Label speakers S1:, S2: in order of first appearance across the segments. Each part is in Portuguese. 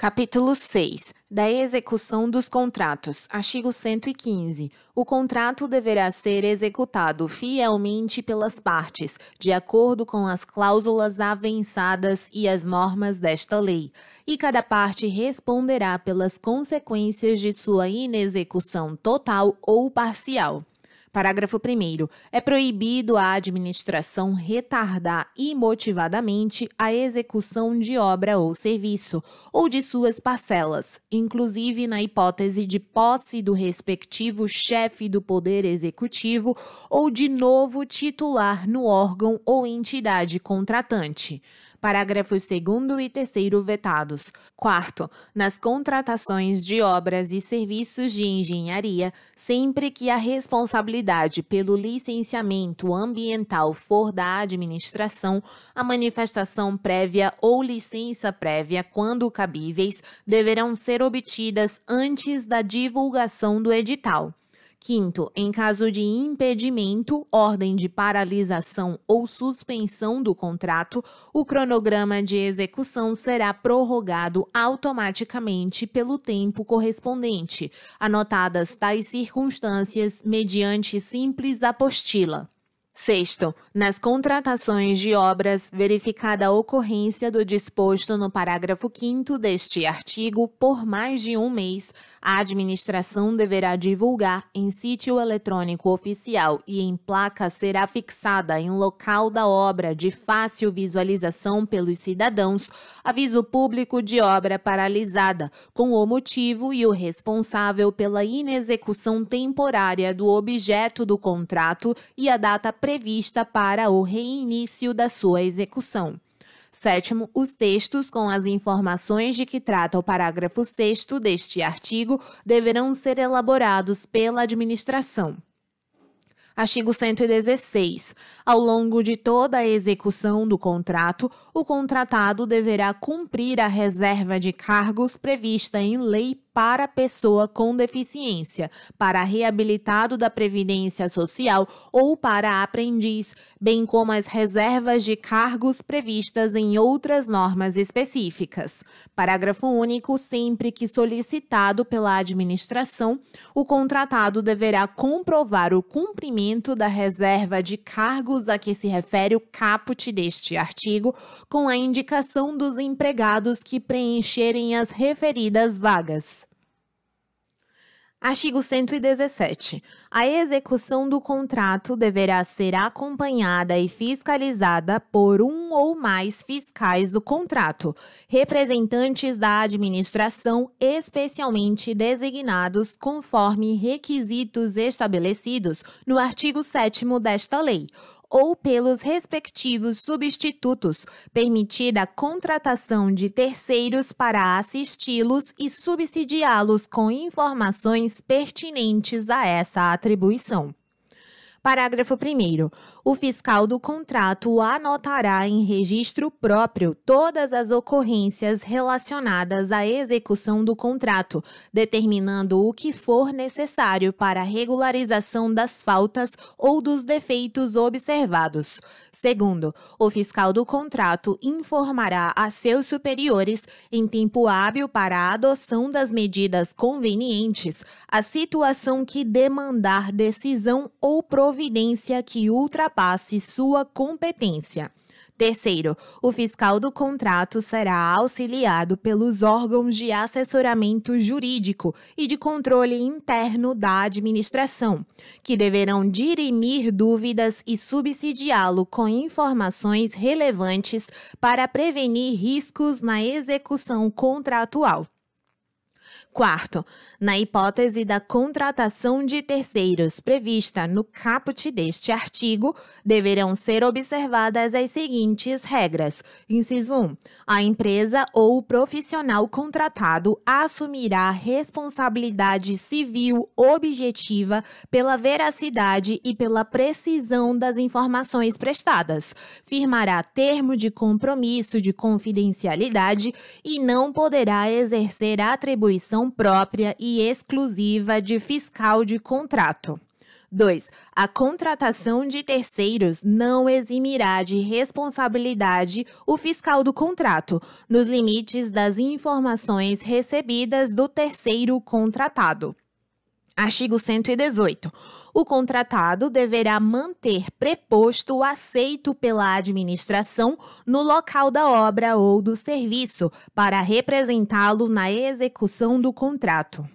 S1: Capítulo 6 da execução dos contratos. Artigo 115. O contrato deverá ser executado fielmente pelas partes, de acordo com as cláusulas avançadas e as normas desta lei, e cada parte responderá pelas consequências de sua inexecução total ou parcial. Parágrafo 1. É proibido à administração retardar imotivadamente a execução de obra ou serviço, ou de suas parcelas, inclusive na hipótese de posse do respectivo chefe do Poder Executivo ou de novo titular no órgão ou entidade contratante. Parágrafos 2 e 3 vetados. Quarto, nas contratações de obras e serviços de engenharia, sempre que a responsabilidade pelo licenciamento ambiental for da administração, a manifestação prévia ou licença prévia, quando cabíveis, deverão ser obtidas antes da divulgação do edital. Quinto, em caso de impedimento, ordem de paralisação ou suspensão do contrato, o cronograma de execução será prorrogado automaticamente pelo tempo correspondente, anotadas tais circunstâncias mediante simples apostila. Sexto, nas contratações de obras, verificada a ocorrência do disposto no parágrafo 5 deste artigo por mais de um mês, a administração deverá divulgar em sítio eletrônico oficial e em placa será fixada em local da obra de fácil visualização pelos cidadãos, aviso público de obra paralisada, com o motivo e o responsável pela inexecução temporária do objeto do contrato e a data prevista para o reinício da sua execução. Sétimo, os textos com as informações de que trata o parágrafo 6 deste artigo deverão ser elaborados pela administração. Artigo 116. Ao longo de toda a execução do contrato, o contratado deverá cumprir a reserva de cargos prevista em lei para pessoa com deficiência, para reabilitado da Previdência Social ou para aprendiz, bem como as reservas de cargos previstas em outras normas específicas. Parágrafo único: sempre que solicitado pela administração, o contratado deverá comprovar o cumprimento da reserva de cargos a que se refere o caput deste artigo, com a indicação dos empregados que preencherem as referidas vagas. Artigo 117. A execução do contrato deverá ser acompanhada e fiscalizada por um ou mais fiscais do contrato, representantes da administração especialmente designados conforme requisitos estabelecidos no artigo 7 desta lei, ou pelos respectivos substitutos, permitida a contratação de terceiros para assisti-los e subsidiá-los com informações pertinentes a essa atribuição. Parágrafo 1 o fiscal do contrato anotará em registro próprio todas as ocorrências relacionadas à execução do contrato, determinando o que for necessário para a regularização das faltas ou dos defeitos observados. Segundo, o fiscal do contrato informará a seus superiores, em tempo hábil para a adoção das medidas convenientes, a situação que demandar decisão ou providência que ultrapasse ultrapasse sua competência. Terceiro, o fiscal do contrato será auxiliado pelos órgãos de assessoramento jurídico e de controle interno da administração, que deverão dirimir dúvidas e subsidiá-lo com informações relevantes para prevenir riscos na execução contratual. Quarto, na hipótese da contratação de terceiros prevista no caput deste artigo, deverão ser observadas as seguintes regras. Inciso 1. A empresa ou o profissional contratado assumirá responsabilidade civil objetiva pela veracidade e pela precisão das informações prestadas, firmará termo de compromisso de confidencialidade e não poderá exercer atribuição própria e exclusiva de fiscal de contrato. 2. A contratação de terceiros não eximirá de responsabilidade o fiscal do contrato, nos limites das informações recebidas do terceiro contratado. Artigo 118. O contratado deverá manter preposto aceito pela administração no local da obra ou do serviço para representá-lo na execução do contrato.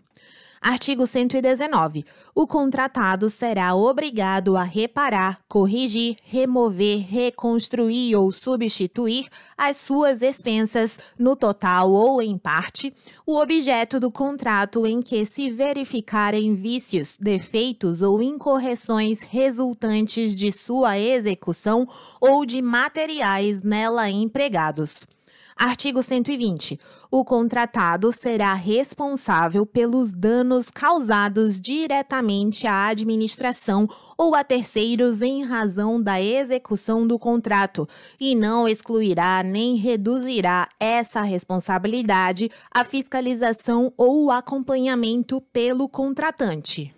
S1: Artigo 119. O contratado será obrigado a reparar, corrigir, remover, reconstruir ou substituir as suas expensas, no total ou em parte, o objeto do contrato em que se verificarem vícios, defeitos ou incorreções resultantes de sua execução ou de materiais nela empregados. Artigo 120. O contratado será responsável pelos danos causados diretamente à administração ou a terceiros em razão da execução do contrato e não excluirá nem reduzirá essa responsabilidade à fiscalização ou acompanhamento pelo contratante.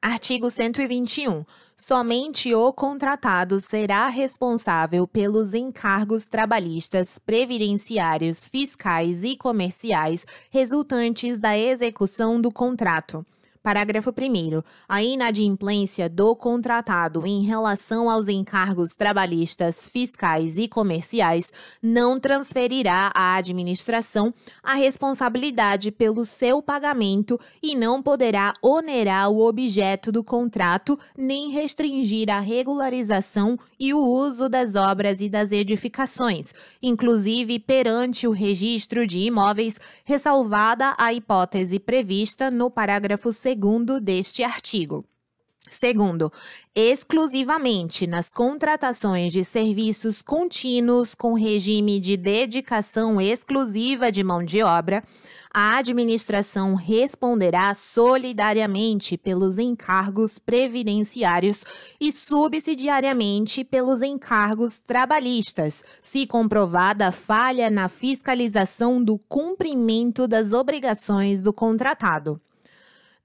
S1: Artigo 121. Somente o contratado será responsável pelos encargos trabalhistas, previdenciários, fiscais e comerciais resultantes da execução do contrato. Parágrafo 1. A inadimplência do contratado em relação aos encargos trabalhistas, fiscais e comerciais não transferirá à administração a responsabilidade pelo seu pagamento e não poderá onerar o objeto do contrato nem restringir a regularização e o uso das obras e das edificações, inclusive perante o registro de imóveis, ressalvada a hipótese prevista no parágrafo 2 deste artigo. Segundo, exclusivamente nas contratações de serviços contínuos com regime de dedicação exclusiva de mão de obra, a administração responderá solidariamente pelos encargos previdenciários e subsidiariamente pelos encargos trabalhistas, se comprovada falha na fiscalização do cumprimento das obrigações do contratado.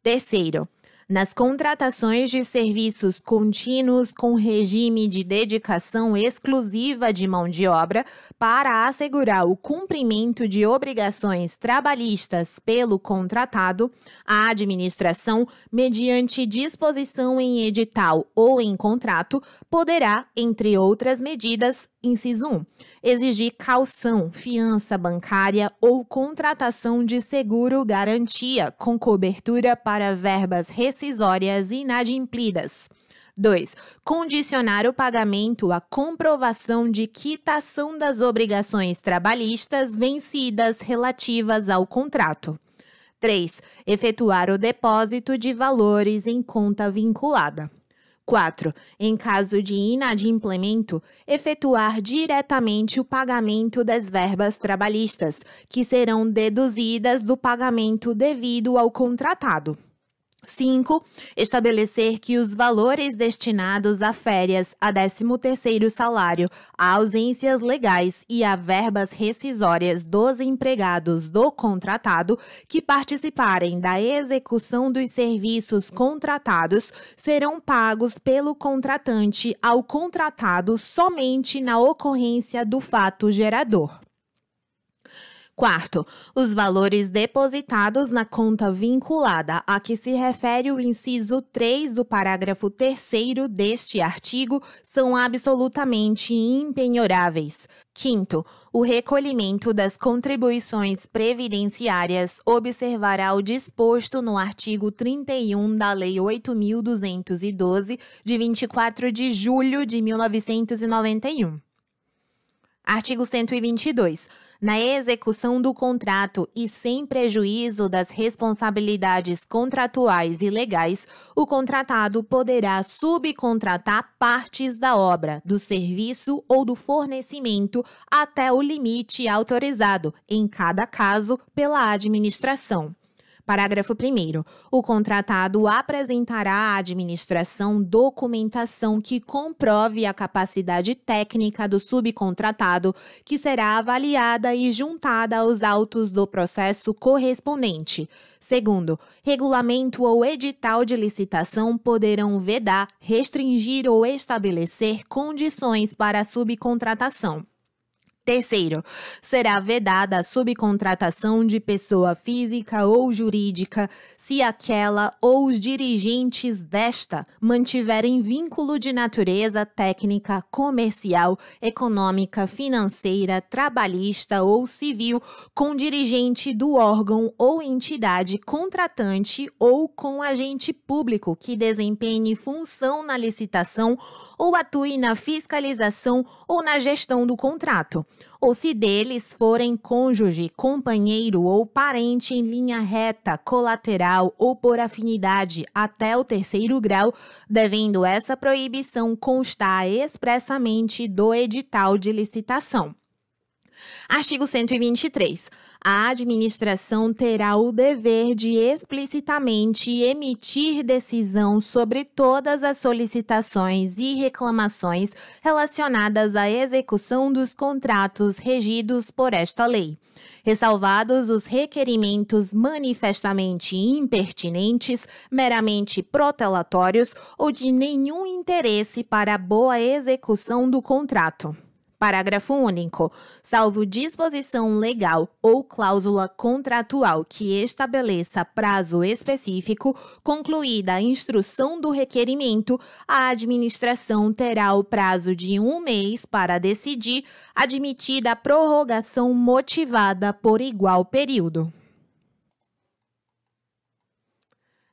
S1: Terceiro, nas contratações de serviços contínuos com regime de dedicação exclusiva de mão de obra para assegurar o cumprimento de obrigações trabalhistas pelo contratado, a administração, mediante disposição em edital ou em contrato, poderá, entre outras medidas, inciso 1, exigir calção, fiança bancária ou contratação de seguro garantia com cobertura para verbas recebidas rescisórias inadimplidas. 2. Condicionar o pagamento à comprovação de quitação das obrigações trabalhistas vencidas relativas ao contrato. 3. Efetuar o depósito de valores em conta vinculada. 4. Em caso de inadimplemento, efetuar diretamente o pagamento das verbas trabalhistas, que serão deduzidas do pagamento devido ao contratado. 5. Estabelecer que os valores destinados a férias, a 13º salário, a ausências legais e a verbas rescisórias dos empregados do contratado que participarem da execução dos serviços contratados serão pagos pelo contratante ao contratado somente na ocorrência do fato gerador. Quarto, os valores depositados na conta vinculada a que se refere o inciso 3 do parágrafo 3 deste artigo são absolutamente impenhoráveis. Quinto, o recolhimento das contribuições previdenciárias observará o disposto no artigo 31 da Lei 8.212, de 24 de julho de 1991. Artigo 122 na execução do contrato e sem prejuízo das responsabilidades contratuais e legais, o contratado poderá subcontratar partes da obra, do serviço ou do fornecimento até o limite autorizado, em cada caso, pela administração. Parágrafo 1. O contratado apresentará à administração documentação que comprove a capacidade técnica do subcontratado, que será avaliada e juntada aos autos do processo correspondente. Segundo, regulamento ou edital de licitação poderão vedar, restringir ou estabelecer condições para a subcontratação. Terceiro, será vedada a subcontratação de pessoa física ou jurídica se aquela ou os dirigentes desta mantiverem vínculo de natureza técnica, comercial, econômica, financeira, trabalhista ou civil com dirigente do órgão ou entidade contratante ou com agente público que desempenhe função na licitação ou atue na fiscalização ou na gestão do contrato ou se deles forem cônjuge, companheiro ou parente em linha reta, colateral ou por afinidade até o terceiro grau, devendo essa proibição constar expressamente do edital de licitação. Artigo 123. A administração terá o dever de explicitamente emitir decisão sobre todas as solicitações e reclamações relacionadas à execução dos contratos regidos por esta lei, ressalvados os requerimentos manifestamente impertinentes, meramente protelatórios ou de nenhum interesse para a boa execução do contrato. Parágrafo único. Salvo disposição legal ou cláusula contratual que estabeleça prazo específico, concluída a instrução do requerimento, a administração terá o prazo de um mês para decidir, admitida a prorrogação motivada por igual período.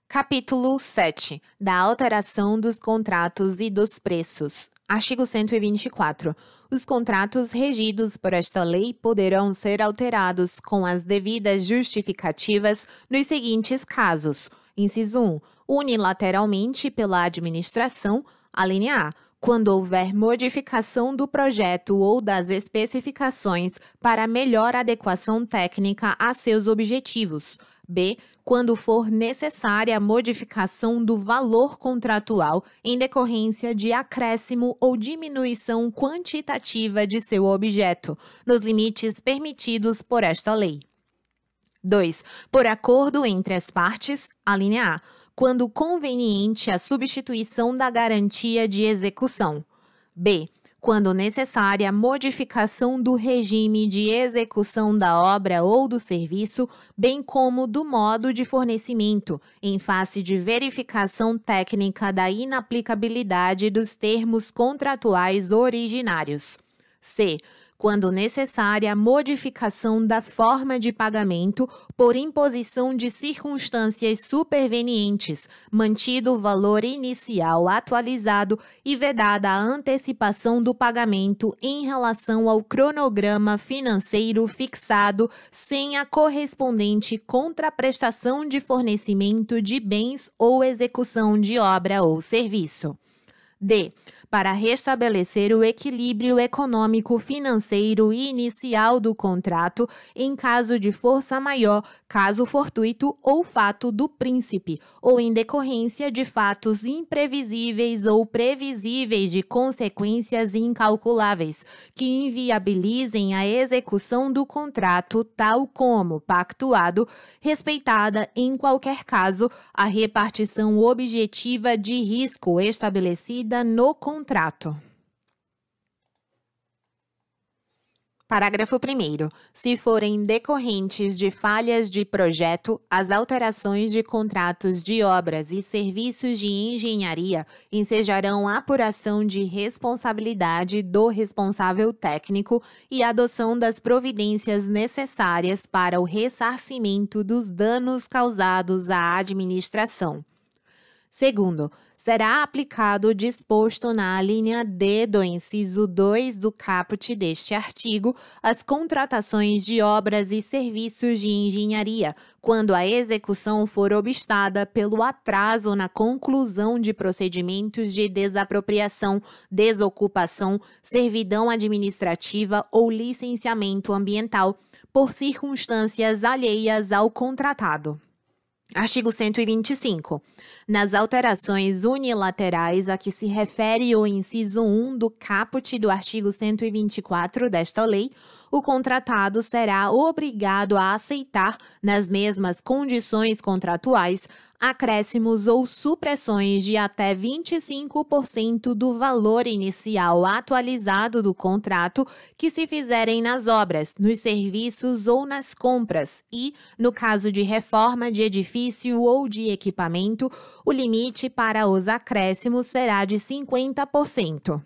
S1: Capítulo 7 da alteração dos contratos e dos preços. Artigo 124. Os contratos regidos por esta lei poderão ser alterados com as devidas justificativas nos seguintes casos: inciso 1, unilateralmente pela administração, alínea A quando houver modificação do projeto ou das especificações para melhor adequação técnica a seus objetivos. B. Quando for necessária a modificação do valor contratual em decorrência de acréscimo ou diminuição quantitativa de seu objeto, nos limites permitidos por esta lei. 2. Por acordo entre as partes, a linha A quando conveniente, a substituição da garantia de execução. B. Quando necessária, a modificação do regime de execução da obra ou do serviço, bem como do modo de fornecimento, em face de verificação técnica da inaplicabilidade dos termos contratuais originários. C quando necessária, modificação da forma de pagamento por imposição de circunstâncias supervenientes, mantido o valor inicial atualizado e vedada a antecipação do pagamento em relação ao cronograma financeiro fixado sem a correspondente contraprestação de fornecimento de bens ou execução de obra ou serviço. D para restabelecer o equilíbrio econômico, financeiro e inicial do contrato em caso de força maior, caso fortuito ou fato do príncipe, ou em decorrência de fatos imprevisíveis ou previsíveis de consequências incalculáveis, que inviabilizem a execução do contrato tal como pactuado, respeitada em qualquer caso a repartição objetiva de risco estabelecida no contrato contrato. Parágrafo 1. Se forem decorrentes de falhas de projeto, as alterações de contratos de obras e serviços de engenharia ensejarão apuração de responsabilidade do responsável técnico e adoção das providências necessárias para o ressarcimento dos danos causados à administração. Segundo, será aplicado o disposto na linha D do inciso 2 do caput deste artigo às contratações de obras e serviços de engenharia, quando a execução for obstada pelo atraso na conclusão de procedimentos de desapropriação, desocupação, servidão administrativa ou licenciamento ambiental, por circunstâncias alheias ao contratado. Artigo 125. Nas alterações unilaterais a que se refere o inciso 1 do caput do artigo 124 desta lei, o contratado será obrigado a aceitar, nas mesmas condições contratuais, acréscimos ou supressões de até 25% do valor inicial atualizado do contrato que se fizerem nas obras, nos serviços ou nas compras e, no caso de reforma de edifício ou de equipamento, o limite para os acréscimos será de 50%.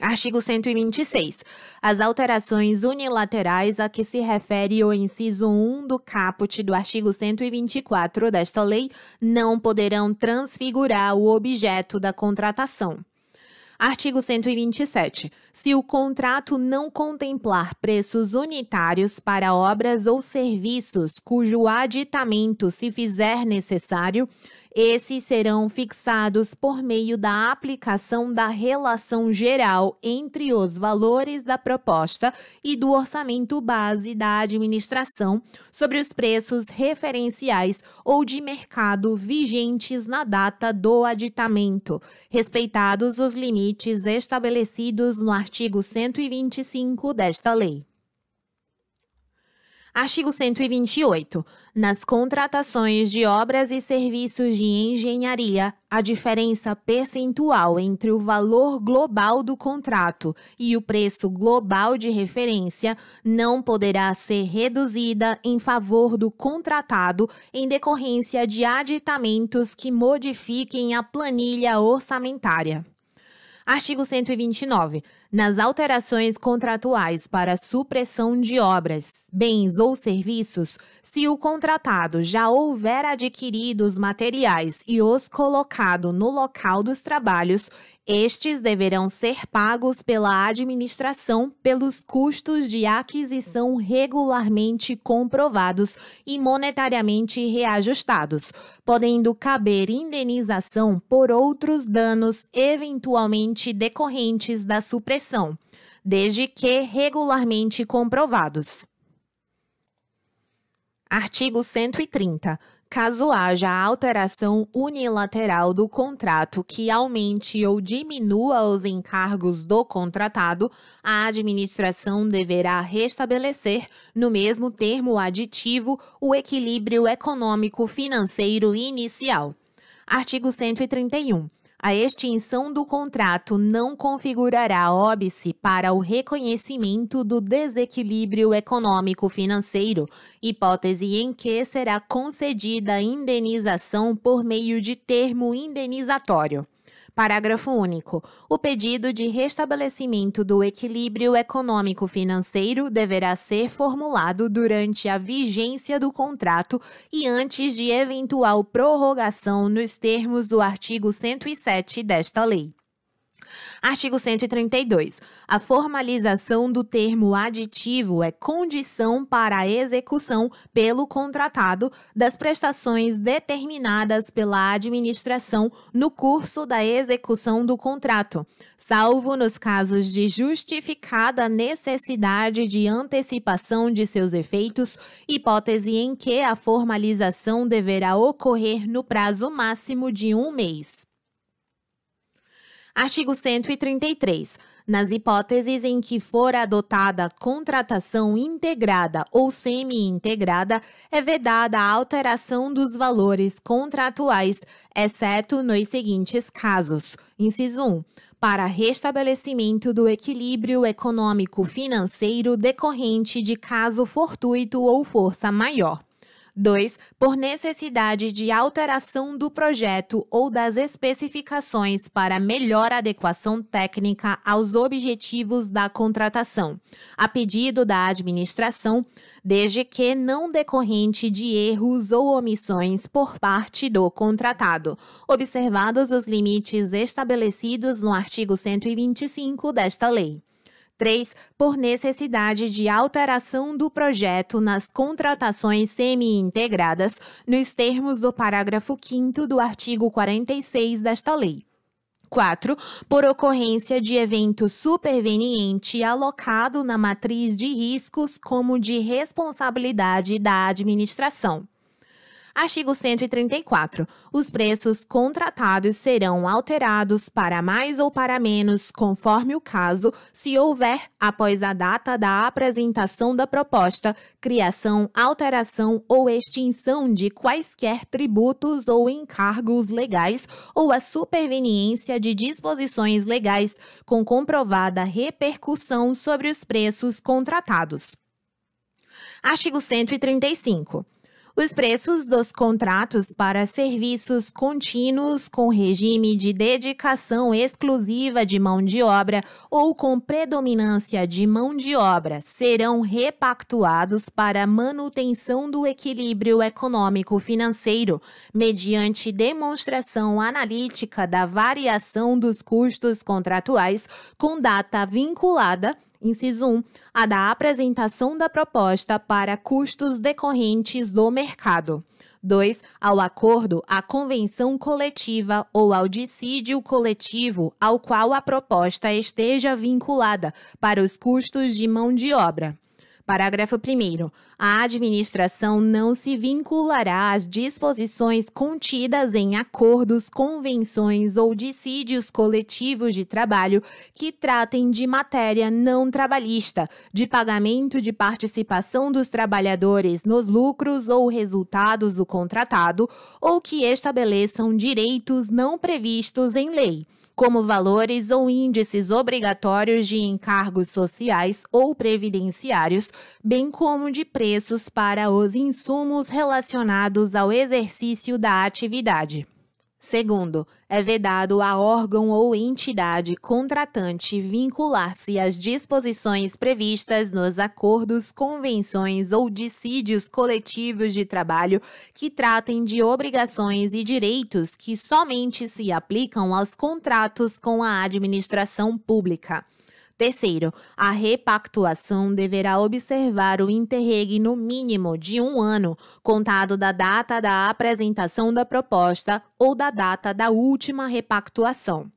S1: Artigo 126. As alterações unilaterais a que se refere o inciso 1 do caput do artigo 124 desta lei não poderão transfigurar o objeto da contratação. Artigo 127. Se o contrato não contemplar preços unitários para obras ou serviços cujo aditamento se fizer necessário, esses serão fixados por meio da aplicação da relação geral entre os valores da proposta e do orçamento base da administração sobre os preços referenciais ou de mercado vigentes na data do aditamento, respeitados os limites estabelecidos no artigo 125 desta lei. Artigo 128. Nas contratações de obras e serviços de engenharia, a diferença percentual entre o valor global do contrato e o preço global de referência não poderá ser reduzida em favor do contratado em decorrência de aditamentos que modifiquem a planilha orçamentária. Artigo 129 nas alterações contratuais para supressão de obras, bens ou serviços, se o contratado já houver adquirido os materiais e os colocado no local dos trabalhos, estes deverão ser pagos pela administração pelos custos de aquisição regularmente comprovados e monetariamente reajustados, podendo caber indenização por outros danos eventualmente decorrentes da supressão pressão, desde que regularmente comprovados. Artigo 130. Caso haja alteração unilateral do contrato que aumente ou diminua os encargos do contratado, a administração deverá restabelecer, no mesmo termo aditivo, o equilíbrio econômico-financeiro inicial. Artigo 131. A extinção do contrato não configurará óbice para o reconhecimento do desequilíbrio econômico-financeiro, hipótese em que será concedida indenização por meio de termo indenizatório. Parágrafo único. O pedido de restabelecimento do equilíbrio econômico-financeiro deverá ser formulado durante a vigência do contrato e antes de eventual prorrogação nos termos do artigo 107 desta lei. Artigo 132. A formalização do termo aditivo é condição para a execução pelo contratado das prestações determinadas pela administração no curso da execução do contrato, salvo nos casos de justificada necessidade de antecipação de seus efeitos, hipótese em que a formalização deverá ocorrer no prazo máximo de um mês. Artigo 133. Nas hipóteses em que for adotada contratação integrada ou semi-integrada, é vedada a alteração dos valores contratuais, exceto nos seguintes casos: inciso 1 para restabelecimento do equilíbrio econômico-financeiro decorrente de caso fortuito ou força maior. 2. Por necessidade de alteração do projeto ou das especificações para melhor adequação técnica aos objetivos da contratação, a pedido da administração, desde que não decorrente de erros ou omissões por parte do contratado, observados os limites estabelecidos no artigo 125 desta lei. 3 por necessidade de alteração do projeto nas contratações semi-integradas, nos termos do parágrafo 5 do artigo 46 desta lei. 4. Por ocorrência de evento superveniente alocado na matriz de riscos como de responsabilidade da administração. Artigo 134. Os preços contratados serão alterados para mais ou para menos, conforme o caso, se houver, após a data da apresentação da proposta, criação, alteração ou extinção de quaisquer tributos ou encargos legais ou a superveniência de disposições legais com comprovada repercussão sobre os preços contratados. Artigo 135. Os preços dos contratos para serviços contínuos com regime de dedicação exclusiva de mão de obra ou com predominância de mão de obra serão repactuados para manutenção do equilíbrio econômico-financeiro, mediante demonstração analítica da variação dos custos contratuais com data vinculada Inciso 1. A da apresentação da proposta para custos decorrentes do mercado. 2. Ao acordo, à convenção coletiva ou ao dissídio coletivo ao qual a proposta esteja vinculada para os custos de mão de obra. Parágrafo 1. A administração não se vinculará às disposições contidas em acordos, convenções ou dissídios coletivos de trabalho que tratem de matéria não trabalhista, de pagamento de participação dos trabalhadores nos lucros ou resultados do contratado, ou que estabeleçam direitos não previstos em lei como valores ou índices obrigatórios de encargos sociais ou previdenciários, bem como de preços para os insumos relacionados ao exercício da atividade. Segundo, é vedado a órgão ou entidade contratante vincular-se às disposições previstas nos acordos, convenções ou dissídios coletivos de trabalho que tratem de obrigações e direitos que somente se aplicam aos contratos com a administração pública. Terceiro, a repactuação deverá observar o interreg no mínimo de um ano, contado da data da apresentação da proposta ou da data da última repactuação.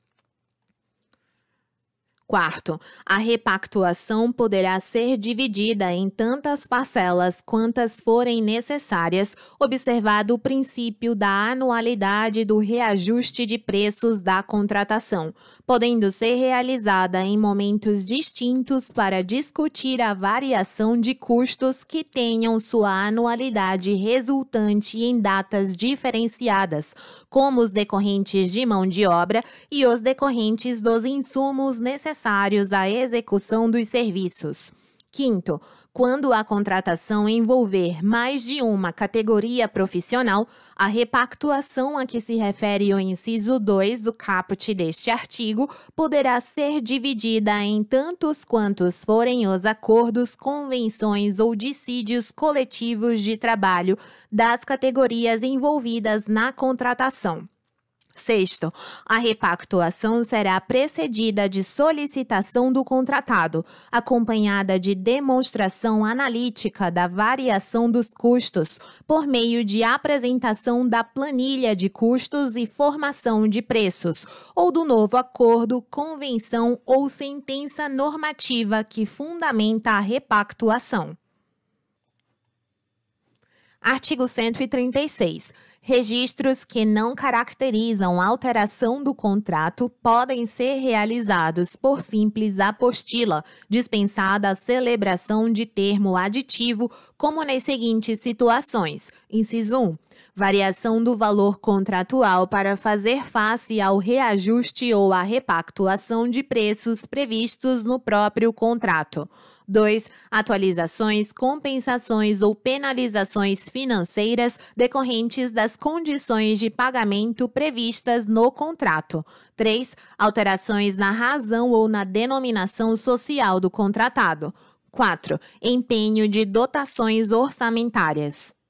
S1: Quarto, a repactuação poderá ser dividida em tantas parcelas quantas forem necessárias, observado o princípio da anualidade do reajuste de preços da contratação, podendo ser realizada em momentos distintos para discutir a variação de custos que tenham sua anualidade resultante em datas diferenciadas, como os decorrentes de mão de obra e os decorrentes dos insumos necessários necessários à execução dos serviços. Quinto, quando a contratação envolver mais de uma categoria profissional, a repactuação a que se refere o inciso 2 do caput deste artigo poderá ser dividida em tantos quantos forem os acordos, convenções ou dissídios coletivos de trabalho das categorias envolvidas na contratação. Sexto, a repactuação será precedida de solicitação do contratado, acompanhada de demonstração analítica da variação dos custos, por meio de apresentação da planilha de custos e formação de preços, ou do novo acordo, convenção ou sentença normativa que fundamenta a repactuação. Artigo 136. Registros que não caracterizam alteração do contrato podem ser realizados por simples apostila, dispensada a celebração de termo aditivo, como nas seguintes situações: inciso 1 variação do valor contratual para fazer face ao reajuste ou à repactuação de preços previstos no próprio contrato. 2. Atualizações, compensações ou penalizações financeiras decorrentes das condições de pagamento previstas no contrato. 3. Alterações na razão ou na denominação social do contratado. 4. Empenho de dotações orçamentárias.